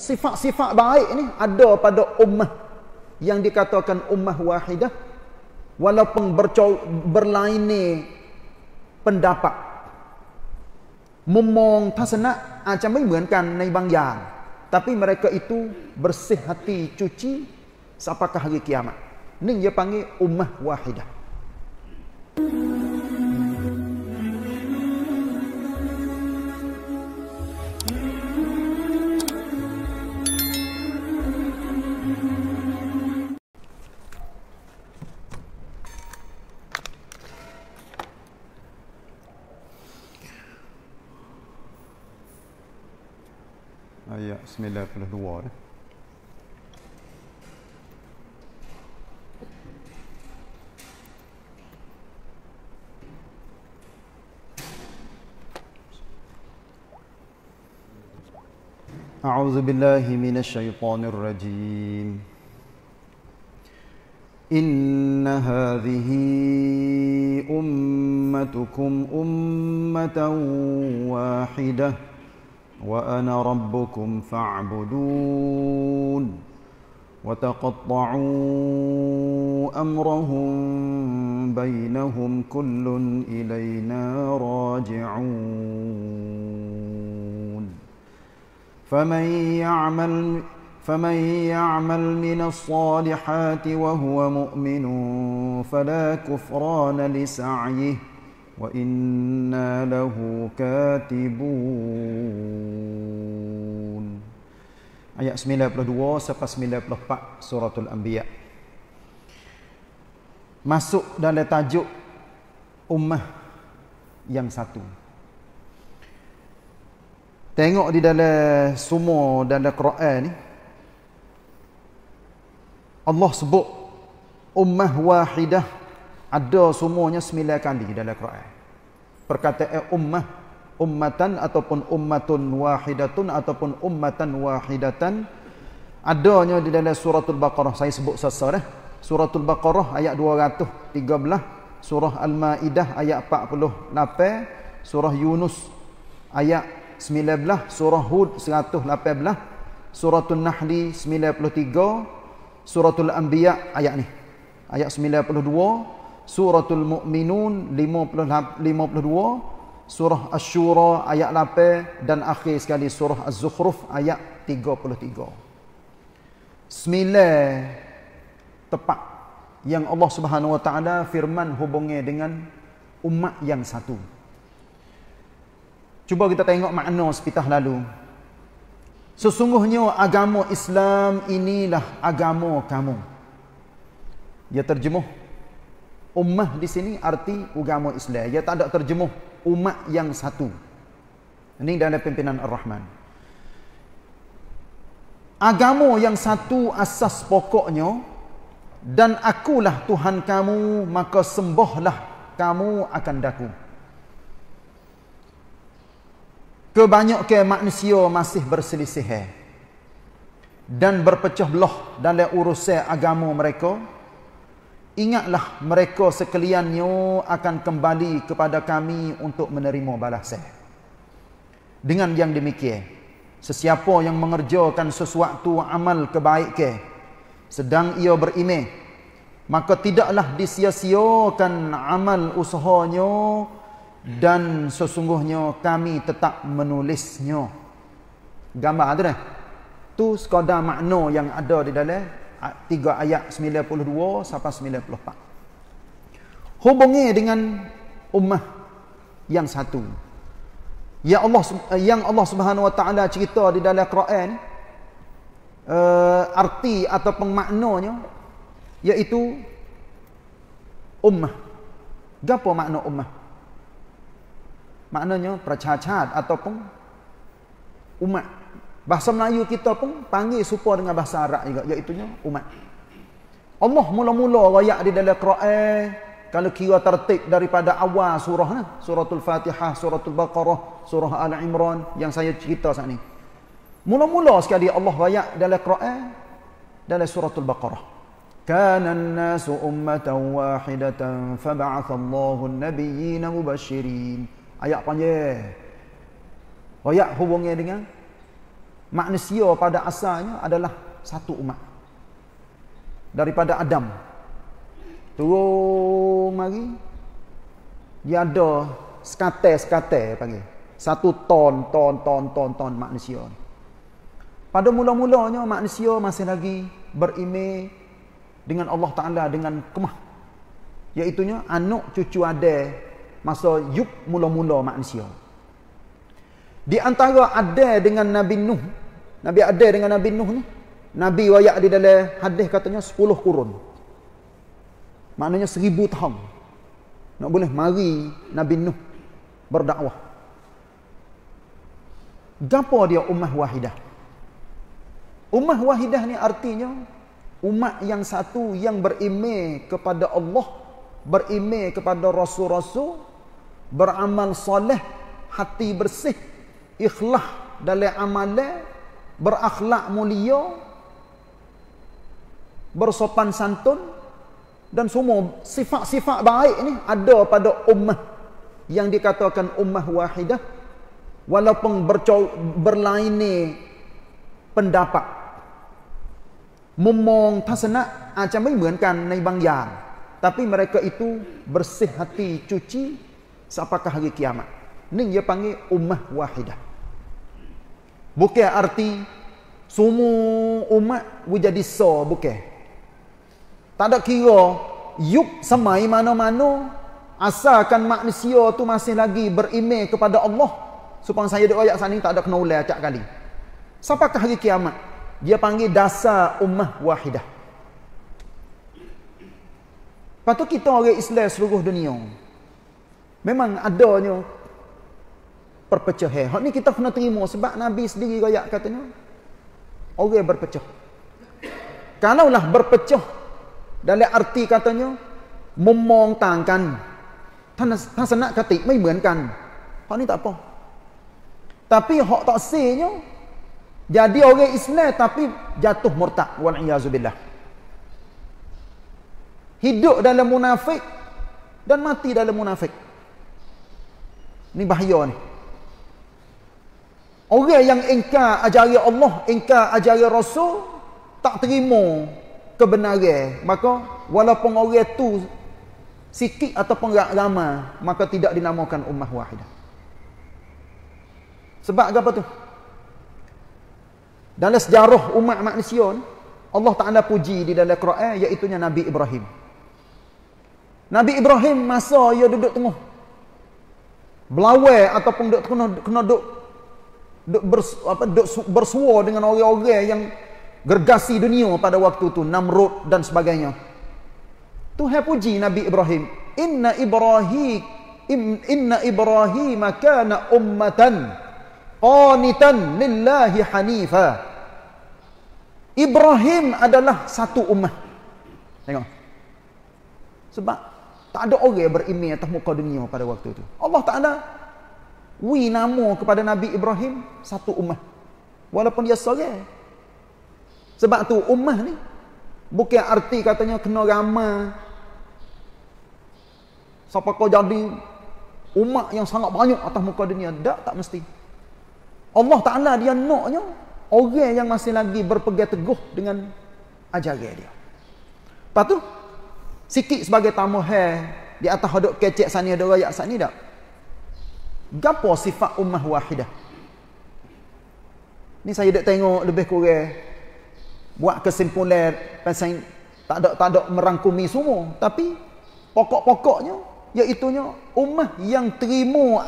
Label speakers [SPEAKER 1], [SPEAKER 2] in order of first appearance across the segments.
[SPEAKER 1] sifat-sifat baik ni ada pada ummah yang dikatakan ummah wahidah walaupun berlainan pendapat memong tasna ah, macam bermuankan nai bangyang tapi mereka itu bersih hati cuci sampai hari kiamat ning dia panggil ummah wahidah هي بسم الله في الهوار أعوذ بالله من الشيطان الرجيم إن هذه أمتكم أمة واحدة وأنا ربكم فاعبدون وتقطعوا أمرهم بينهم كل إلينا راجعون فمن يعمل فمن يعمل من الصالحات وهو مؤمن فلا كفران لسعيه وإنا له كاتبون Ayat 92 sampai 94 suratul Anbiya. Masuk dalam tajuk ummah yang satu. Tengok di dalam semua dalam Quran ni Allah sebut ummah wahidah ada semuanya sembilan kali dalam Quran. Perkataan eh, ummah, ummatan ataupun ummatun wahidatun ataupun ummatan wahidatan adanya di dalam surah Al-Baqarah. Saya sebut sesar eh. Surah Al-Baqarah ayat 213, surah Al-Maidah ayat 48, surah Yunus ayat 19, surah Hud 118, Suratul An-Nahl 93, surah Al-Anbiya ayat ni. Ayat 92, Suratul Mu'minun 52, Surah Ash-Shura ayat 8 dan akhir sekali Surah Az-Zukhruf ayat 33. Sembilan tepat yang Allah Subhanahu Wa Taala firman hubungnya dengan umat yang satu. Cuba kita tengok makna sepitah lalu. Sesungguhnya agama Islam inilah agama kamu. Dia terjemuh Ummah di sini arti agama Islam. Ia tak ada terjemuh umat yang satu. Ini dah ada pimpinan Ar-Rahman. Agama yang satu asas pokoknya dan akulah Tuhan kamu maka sembahlah kamu akan daku. kebanyak ke manusia masih berselisih dan berpecah belah dalam urusan agama mereka Ingatlah mereka sekaliannya akan kembali kepada kami untuk menerima balasan. Dengan yang demikian, sesiapa yang mengerjakan sesuatu amal kebaik ke, sedang ia berime, maka tidaklah disia-siakan amal usahanya dan sesungguhnya kami tetap menulisnya. Gambar tu dah. Tu sekadar makna yang ada di dalam tiga ayat 92 sampai 94. Hubungi dengan ummah yang satu. Ya Allah eh, yang Allah Subhanahu Wa Taala cerita di dalam Quran uh, arti atau pemaknanya iaitu ummah. Apa makna ummah? Maknanya percacat ataupun umat. Bahasa Melayu kita pun panggil serupa dengan bahasa Arab juga iaitu umat. Allah mula-mula rakyat di dalam Quran kalau kira tertib daripada awal surah ni, suratul Fatihah, suratul Baqarah, surah Al-Imran yang saya cerita saat ni. Mula-mula sekali Allah rakyat dalam Quran dalam suratul Baqarah. Kana an-nasu ummatan wahidatan fab'atha Allahu an-nabiyyina mubashirin. Ayat panjang. Rakyat hubungnya dengan manusia pada asalnya adalah satu umat daripada Adam turun mari dia ada sekate-sekate panggil satu ton ton ton ton ton manusia pada mula-mulanya manusia masih lagi berime dengan Allah Ta'ala dengan kemah iaitunya anak cucu ada masa yuk mula-mula manusia di antara ada dengan Nabi Nuh Nabi Adil dengan Nabi Nuh ni Nabi wayak di dalam hadis katanya 10 kurun maknanya 1000 tahun nak boleh mari Nabi Nuh berdakwah Dapa dia ummah wahidah Ummah wahidah ni artinya umat yang satu yang berime kepada Allah berime kepada rasul-rasul beramal soleh hati bersih ikhlas dalam amalan berakhlak mulia, bersopan santun dan semua sifat-sifat baik ni ada pada ummah yang dikatakan ummah wahidah walaupun berlainan pendapat. Memong tasna ah, macam ni mengenkan ni bang yang tapi mereka itu bersih hati cuci sampai hari kiamat. Ning dia panggil ummah wahidah. Bukan arti semua umat menjadi so bukan. Tak ada kira yuk semai mana-mana asalkan manusia tu masih lagi berime kepada Allah. Supang saya di ayat sana tak ada kena ulang acak kali. Sampakah hari kiamat? Dia panggil dasar ummah wahidah. Patut kita orang Islam seluruh dunia. Memang adanya perpecah. Hak ni kita kena terima sebab Nabi sendiri rakyat katanya. Orang berpecah. Kalau lah berpecah. Dalam arti katanya. Memong tangkan. Tansana katik mai mengenkan. Hak ni tak apa. Tapi hak tak sehnya. Jadi orang Islam tapi jatuh murtad. Wal'iyazubillah. Hidup dalam munafik. Dan mati dalam munafik. Ini bahaya ni. Bahaya ni. Orang yang ingkar ajari Allah, ingkar ajari Rasul, tak terima kebenaran. Maka walaupun orang tu sikit ataupun ramah, maka tidak dinamakan ummah wahidah. Sebab apa tu? Dalam sejarah umat manusia Allah Ta'ala puji di dalam Quran iaitu Nabi Ibrahim. Nabi Ibrahim masa dia duduk tengah. Belawai ataupun duduk kena duduk duk bers, apa duk bersua dengan orang-orang yang gergasi dunia pada waktu tu Namrud dan sebagainya. Tuhan puji Nabi Ibrahim. Inna Ibrahim in, inna Ibrahim kana ummatan qanitan lillahi hanifa. Ibrahim adalah satu ummah. Tengok. Sebab tak ada orang yang beriman atas muka dunia pada waktu itu. Allah tak ada wi nama kepada Nabi Ibrahim satu ummah. Walaupun dia seorang. Sebab tu ummah ni bukan arti katanya kena ramai. Siapa kau jadi umat yang sangat banyak atas muka dunia tak tak mesti. Allah Taala dia naknya orang yang masih lagi berpegang teguh dengan ajaran dia. Lepas tu sikit sebagai tamu hai di atas hodok kecek sana ada rakyat sana tak? Gapo sifat ummah wahidah? Ni saya dah tengok lebih kurang buat kesimpulan pasal tak ada tak ada merangkumi semua tapi pokok-pokoknya iaitu nya ummah yang terima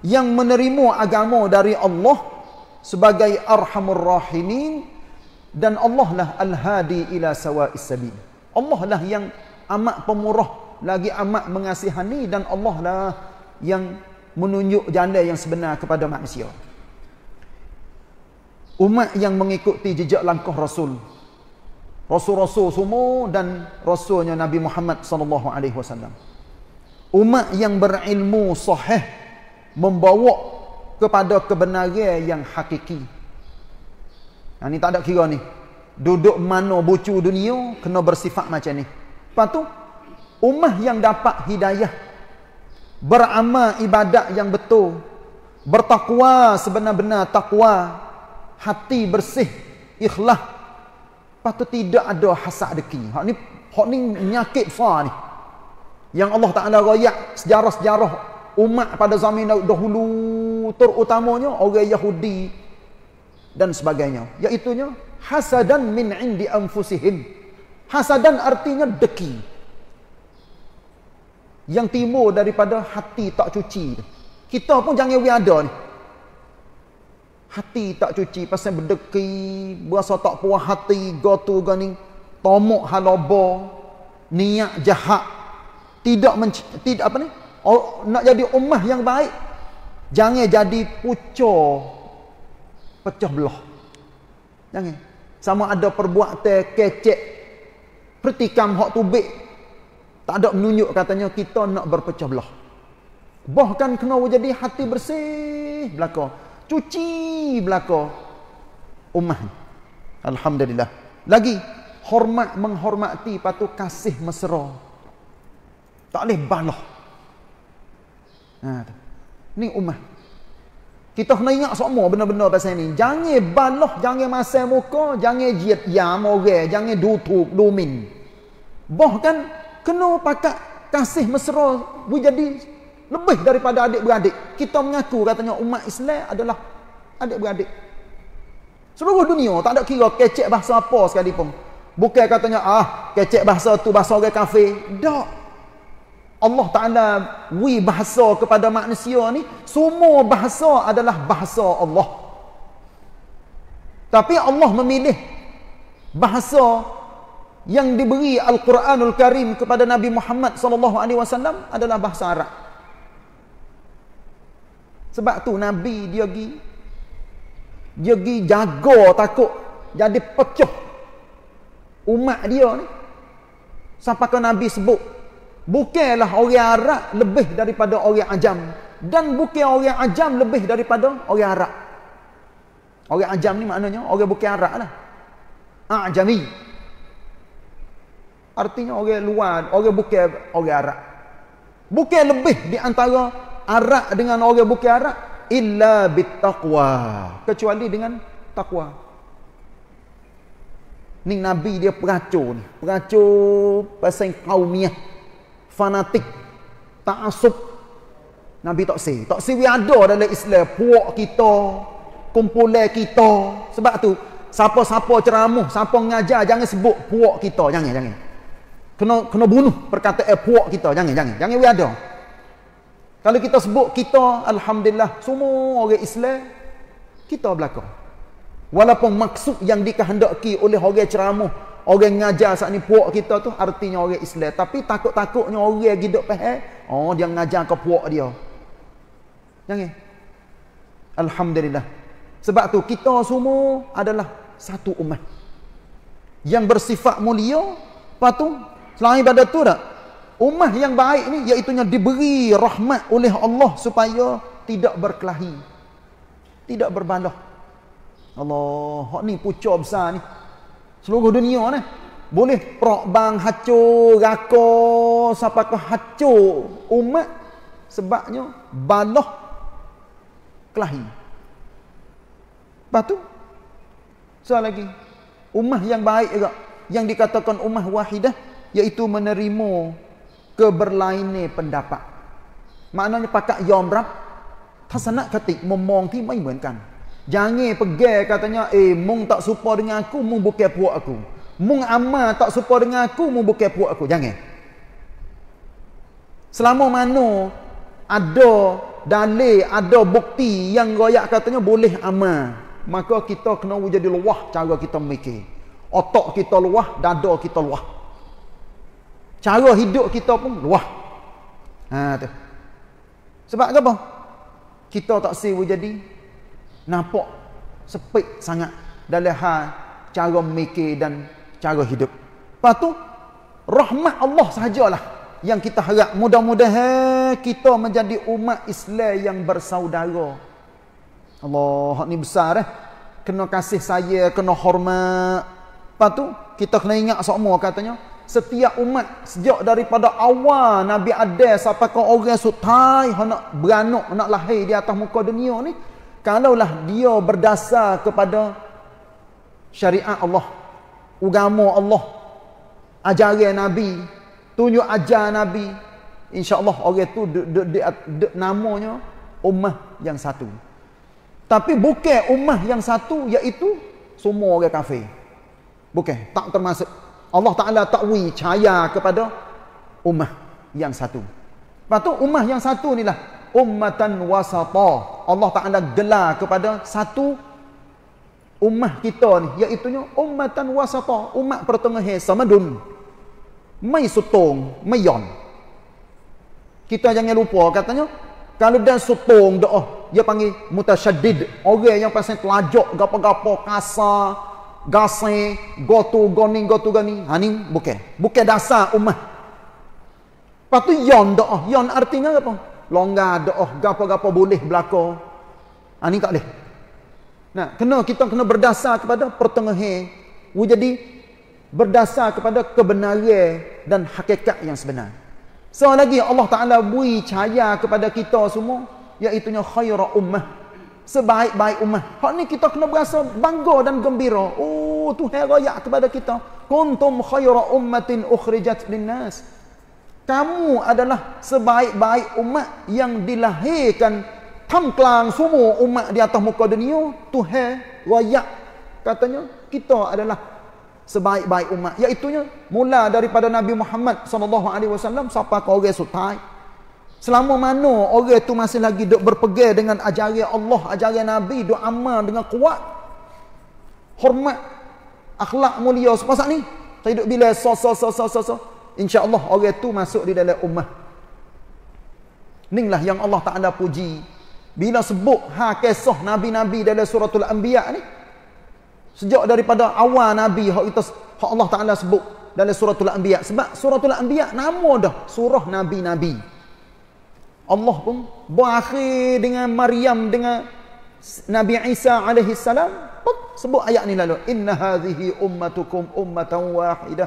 [SPEAKER 1] yang menerima agama dari Allah sebagai arhamur rahimin dan Allah lah al-hadi ila sawa'is sabil. Allah lah yang amat pemurah lagi amat mengasihani dan Allah lah yang menunjuk jalan yang sebenar kepada manusia. Umat yang mengikuti jejak langkah Rasul. Rasul-rasul semua dan rasulnya Nabi Muhammad sallallahu alaihi wasallam. Umat yang berilmu sahih membawa kepada kebenaran yang hakiki. Nah, ini tak ada kira ni. Duduk mana bucu dunia kena bersifat macam ni. Lepas umat yang dapat hidayah beramal ibadat yang betul bertakwa sebenar-benar takwa hati bersih ikhlas patut tidak ada hasad deki hak ni hak ni nyakit fa ni yang Allah Taala royak sejarah-sejarah umat pada zaman dahulu terutamanya orang Yahudi dan sebagainya iaitu hasadan min indi anfusihim hasadan artinya deki yang timbul daripada hati tak cuci kita pun jangan we ada ni hati tak cuci pasal berdeki berasa tak puas hati gotu gani tomok halobo niat jahat tidak men tidak apa ni nak jadi ummah yang baik jangan jadi pucuk pecah belah jangan sama ada perbuatan kecek pertikam hak tubik tak ada menunjuk katanya kita nak berpecah belah. Bahkan kena jadi hati bersih belaka. Cuci belaka. Umah. Alhamdulillah. Lagi, hormat menghormati patut kasih mesra. Tak boleh balah. Ha, ni umah. Kita kena ingat semua benar-benar pasal ni. Jangan balah, jangan masai muka, jangan jiat yam orang, jangan dutuk, dumin. Bahkan kena pakat kasih mesra bu jadi lebih daripada adik-beradik. Kita mengaku katanya umat Islam adalah adik-beradik. Seluruh dunia tak ada kira kecek bahasa apa sekalipun. Bukan katanya ah kecek bahasa tu bahasa orang kafir. Tak. Allah Ta'ala wui bahasa kepada manusia ni semua bahasa adalah bahasa Allah tapi Allah memilih bahasa yang diberi Al-Quranul Karim kepada Nabi Muhammad SAW adalah bahasa Arab. Sebab tu Nabi dia pergi dia pergi jaga takut jadi pecah umat dia ni. Sampai ke Nabi sebut bukailah orang Arab lebih daripada orang Ajam dan bukan orang Ajam lebih daripada orang Arab. Orang Ajam ni maknanya orang bukan Arab lah. Ajami. Ah, artinya orang luar, orang bukan orang Arab. Bukan lebih di antara Arab dengan orang bukan Arab illa bittaqwa, kecuali dengan takwa. Ni nabi dia peracau ni, peracau pasal kaumnya fanatik, ta'assub. Nabi tak si, tak si dia ada dalam Islam puak kita, kumpulan kita. Sebab tu siapa-siapa ceramah, siapa mengajar jangan sebut puak kita, jangan jangan kena kena bunuh perkataan eh, puak kita jangan jangan jangan we ada kalau kita sebut kita alhamdulillah semua orang Islam kita belakang walaupun maksud yang dikehendaki oleh orang ceramah orang ngajar saat ni puak kita tu artinya orang Islam tapi takut-takutnya orang giduk pahal oh dia ngajar ke puak dia jangan alhamdulillah sebab tu kita semua adalah satu umat yang bersifat mulia patung Selain pada tu tak? Umat yang baik ni iaitu diberi rahmat oleh Allah supaya tidak berkelahi. Tidak berbaloh. Allah, ni pucuk besar ni. Seluruh dunia ni. Boleh perak bang hacur, rakur, siapa ke hacur umat. Sebabnya baloh kelahi. Lepas tu, soal lagi. Umat yang baik juga. Yang dikatakan umat wahidah iaitu menerima keberlainan pendapat. Maknanya pakak yom ya rap, tasana katik memong ti mai muenkan. Jangan pergi katanya, eh, mung tak supa dengan aku, mung bukai puak aku. Mung amal tak supa dengan aku, mung bukai puak aku. Jangan. Selama mana ada dalih, ada bukti yang rakyat katanya boleh amal, maka kita kena jadi luah cara kita mikir. Otak kita luah, dada kita luah cara hidup kita pun luah. Ha tu. Sebab apa? Kita tak sibuk jadi nampak sepit sangat dalam hal cara mikir dan cara hidup. Lepas tu, rahmat Allah sajalah yang kita harap mudah-mudahan kita menjadi umat Islam yang bersaudara. Allah ni besar eh. Kena kasih saya, kena hormat. Lepas tu, kita kena ingat semua katanya setiap umat sejak daripada awal Nabi Adam sampai ke orang sutai nak beranak nak lahir di atas muka dunia ni kalaulah dia berdasar kepada syariat Allah agama Allah ajaran nabi tunjuk ajar nabi insyaallah orang tu de, de, de, de, namanya ummah yang satu tapi bukan ummah yang satu iaitu semua orang kafir bukan tak termasuk Allah Ta'ala ta'wi cahaya kepada ummah yang satu. Lepas tu ummah yang satu ni lah. Ummatan wasata. Allah Ta'ala gelar kepada satu ummah kita ni. Iaitunya ummatan wasata. Ummat pertengah samadun. Mai sutung, mai yon. Kita jangan lupa katanya. Kalau dah sutung oh, doa. Dia panggil mutasyadid. Orang yang pasal telajuk gapa-gapa kasar gase, goto, goni, goto, goni. Hanim, buke. Buke dasar umat. Lepas tu yon do'ah. Yon artinya apa? Longgar do'ah. Gapa-gapa boleh berlaku. Hanim tak boleh. Nah, kena kita kena berdasar kepada pertengahan. Jadi, berdasar kepada kebenaran dan hakikat yang sebenar. Soal lagi, Allah Ta'ala bui cahaya kepada kita semua. Iaitunya khaira ummah sebaik-baik umat. Hak ni kita kena berasa bangga dan gembira. Oh, Tuhan raya kepada kita. Kuntum khayra ummatin ukhrijat linnas. Kamu adalah sebaik-baik umat yang dilahirkan tamklang semua umat di atas muka dunia. Tuhan raya katanya kita adalah sebaik-baik umat. Iaitunya mula daripada Nabi Muhammad SAW sampai ke orang sutai. Selama mana orang tu masih lagi duk berpegang dengan ajaran Allah, ajaran Nabi, duk amal dengan kuat. Hormat akhlak mulia sepasal ni. Tak duk bila so so so so so. so. Insya-Allah orang tu masuk di dalam ummah. Ninglah yang Allah Taala puji. Bila sebut ha kisah nabi-nabi dalam suratul anbiya ni. Sejak daripada awal nabi hak kita hak Allah Taala sebut dalam suratul anbiya sebab suratul anbiya nama dah surah nabi-nabi. Allah pun berakhir dengan Maryam dengan Nabi Isa alaihi salam sebut ayat ni lalu inna hadhihi ummatukum ummatan wahidah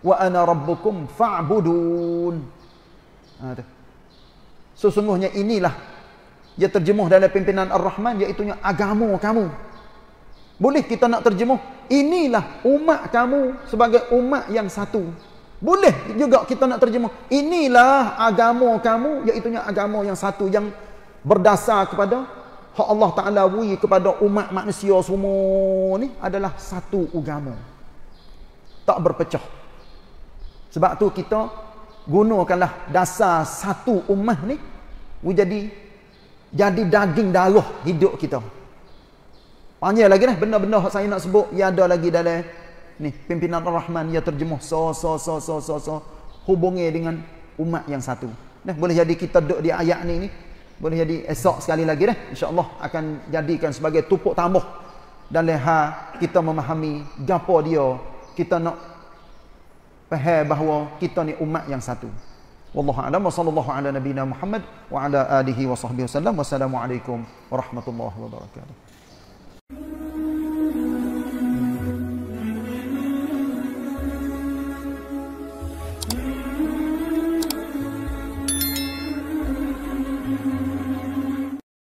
[SPEAKER 1] wa ana rabbukum fa'budun ha sesungguhnya inilah dia terjemuh dalam pimpinan Ar-Rahman iaitu agama kamu boleh kita nak terjemuh inilah umat kamu sebagai umat yang satu boleh juga kita nak terjemah. Inilah agama kamu, iaitu agama yang satu yang berdasar kepada hak Allah Ta'ala wui kepada umat manusia semua ni adalah satu agama. Tak berpecah. Sebab tu kita gunakanlah dasar satu umat ni menjadi jadi daging darah hidup kita. Panjang lagi lah benda-benda saya nak sebut yang ada lagi dalam ni pimpinan rahman ya terjemuh so so so so so so hubungi dengan umat yang satu nah boleh jadi kita duduk di ayat ni ni boleh jadi esok sekali lagi dah insyaallah akan jadikan sebagai tupuk tambah dalam ha kita memahami gapo dia kita nak faham bahawa kita ni umat yang satu wallahu a'lam wa sallallahu ala nabiyyina muhammad wa ala alihi wa sahbihi wasallam wassalamu alaikum warahmatullahi wabarakatuh